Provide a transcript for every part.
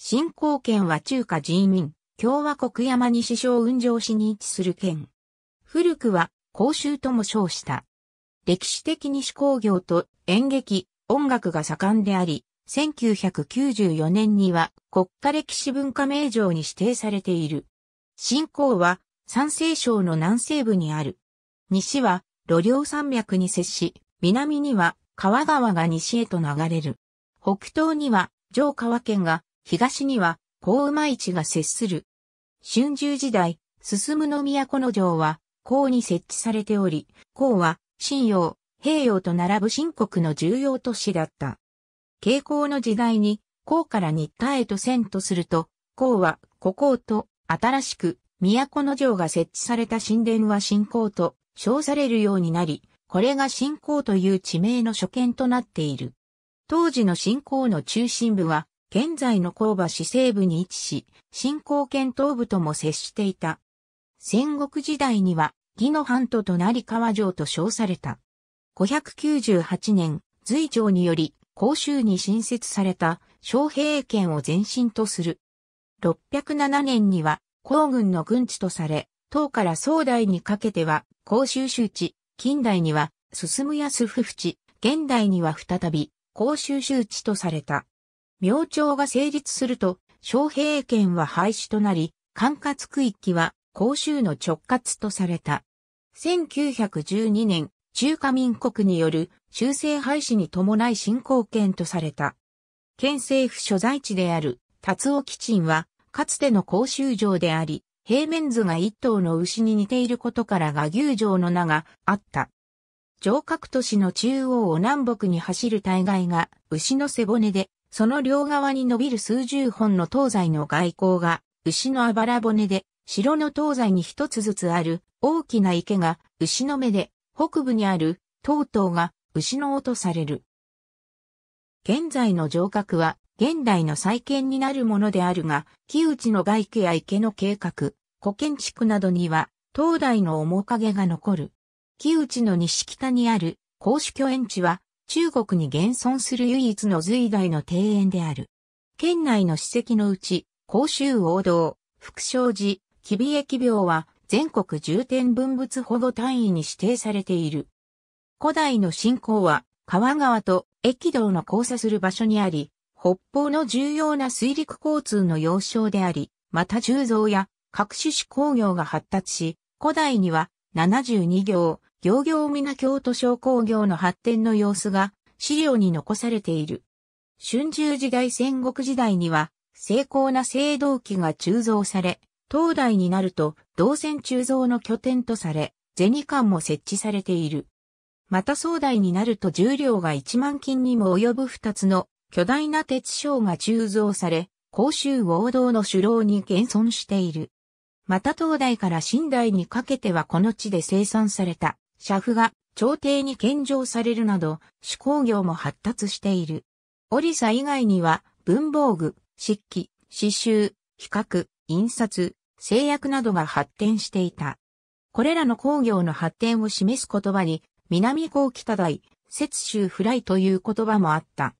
新興県は中華人民共和国山西省雲上市に位置する県。古くは公衆とも称した。歴史的に手工業と演劇、音楽が盛んであり、1994年には国家歴史文化名城に指定されている。新興は山西省の南西部にある。西は路両山脈に接し、南には川川が西へと流れる。北東には上川県が東には、高馬市が接する。春秋時代、進むの都の城は、項に設置されており、項は、新陽、平洋と並ぶ新国の重要都市だった。慶光の時代に、項から日田へと遷都すると、項は、古項と、新しく、都の城が設置された神殿は新仰と称されるようになり、これが新仰という地名の所見となっている。当時の新仰の中心部は、現在の甲場市西部に位置し、新興県東部とも接していた。戦国時代には、義の半と隣川城と称された。598年、隋朝により、甲州に新設された、昌平県を前身とする。607年には、甲軍の軍地とされ、唐から宋代にかけては、甲州州地、近代には、進むすふふ地、現代には再び、甲州州地とされた。明朝が成立すると、昌平県は廃止となり、管轄区域は甲州の直轄とされた。1912年、中華民国による修正廃止に伴い新興県とされた。県政府所在地である達尾基地は、かつての甲州城であり、平面図が一頭の牛に似ていることから画牛城の名があった。城郭都市の中央を南北に走る大概が牛の背骨で、その両側に伸びる数十本の東西の外交が、牛のあばら骨で、城の東西に一つずつある、大きな池が、牛の目で、北部にある、東東が、牛の尾とされる。現在の城郭は、現代の再建になるものであるが、木内の外家や池の計画、古建築などには、東大の面影が残る。木内の西北にある、公主居園地は、中国に現存する唯一の隋代の庭園である。県内の史跡のうち、甲州王道、福祥寺、吉備疫病は全国重点文物保護単位に指定されている。古代の信仰は、川川と駅道の交差する場所にあり、北方の重要な水陸交通の要衝であり、また鋳造や各種種工業が発達し、古代には72行、行業皆京都商工業の発展の様子が資料に残されている。春秋時代戦国時代には、精巧な青銅器が鋳造され、東大になると、銅線鋳造の拠点とされ、銭管も設置されている。また総代になると重量が1万金にも及ぶ2つの巨大な鉄章が鋳造され、公衆王道の首楼に現存している。また東大から新大にかけてはこの地で生産された社府が朝廷に献上されるなど、手工業も発達している。オリサ以外には、文房具、漆器、刺繍、比較、印刷、製薬などが発展していた。これらの工業の発展を示す言葉に、南高北大、雪州フライという言葉もあった。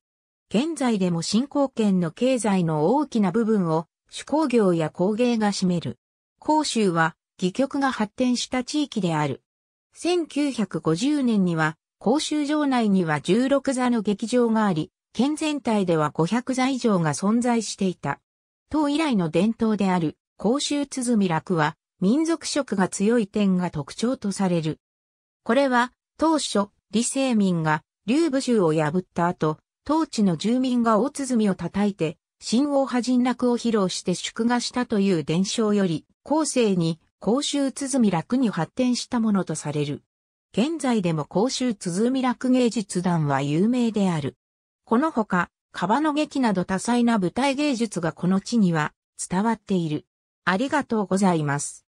現在でも新興圏の経済の大きな部分を手工業や工芸が占める。甲州は、戯曲が発展した地域である。1950年には、公衆場内には16座の劇場があり、県全体では500座以上が存在していた。当以来の伝統である公衆鼓楽は民族色が強い点が特徴とされる。これは当初李世民が劉武州を破った後、当地の住民が大鼓を叩いて、新王派人落を披露して祝賀したという伝承より、後世に公衆鼓楽に発展したものとされる。現在でも公衆鼓楽芸術団は有名である。このほか、川の劇など多彩な舞台芸術がこの地には伝わっている。ありがとうございます。